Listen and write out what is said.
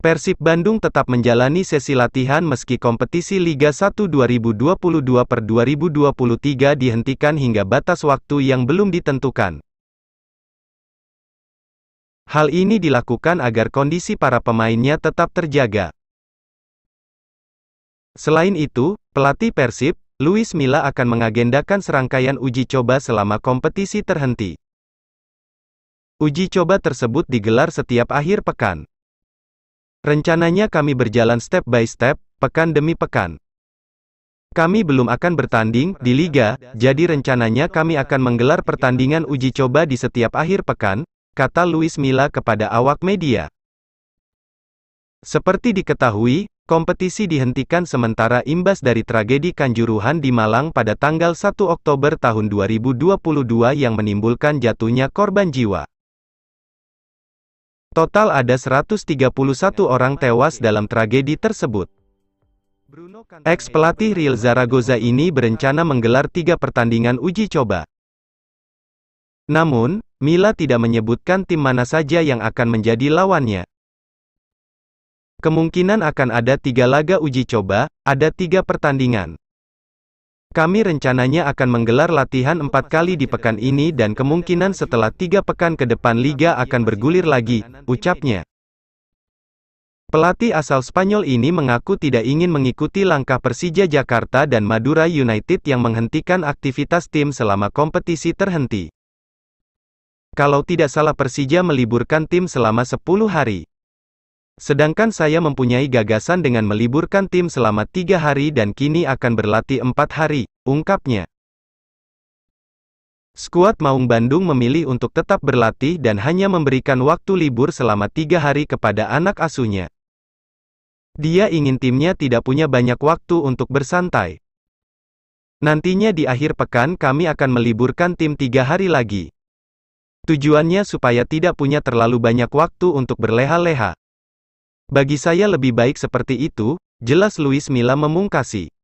Persib Bandung tetap menjalani sesi latihan meski kompetisi Liga 1 2022 per 2023 dihentikan hingga batas waktu yang belum ditentukan. Hal ini dilakukan agar kondisi para pemainnya tetap terjaga. Selain itu, pelatih Persib, Luis Milla akan mengagendakan serangkaian uji coba selama kompetisi terhenti. Uji coba tersebut digelar setiap akhir pekan. Rencananya kami berjalan step by step, pekan demi pekan. Kami belum akan bertanding di liga, jadi rencananya kami akan menggelar pertandingan uji coba di setiap akhir pekan, kata Luis Milla kepada awak media. Seperti diketahui, kompetisi dihentikan sementara imbas dari tragedi Kanjuruhan di Malang pada tanggal 1 Oktober tahun 2022 yang menimbulkan jatuhnya korban jiwa. Total ada 131 orang tewas dalam tragedi tersebut. Ex pelatih Real Zaragoza ini berencana menggelar tiga pertandingan uji coba. Namun, Mila tidak menyebutkan tim mana saja yang akan menjadi lawannya. Kemungkinan akan ada tiga laga uji coba, ada tiga pertandingan. Kami rencananya akan menggelar latihan empat kali di pekan ini dan kemungkinan setelah tiga pekan ke depan liga akan bergulir lagi, ucapnya. Pelatih asal Spanyol ini mengaku tidak ingin mengikuti langkah Persija Jakarta dan Madura United yang menghentikan aktivitas tim selama kompetisi terhenti. Kalau tidak salah Persija meliburkan tim selama 10 hari. Sedangkan saya mempunyai gagasan dengan meliburkan tim selama tiga hari dan kini akan berlatih empat hari, ungkapnya. Skuad Maung Bandung memilih untuk tetap berlatih dan hanya memberikan waktu libur selama tiga hari kepada anak asuhnya. Dia ingin timnya tidak punya banyak waktu untuk bersantai. Nantinya di akhir pekan kami akan meliburkan tim tiga hari lagi. Tujuannya supaya tidak punya terlalu banyak waktu untuk berleha-leha, bagi saya lebih baik seperti itu, jelas Luis Mila memungkasi.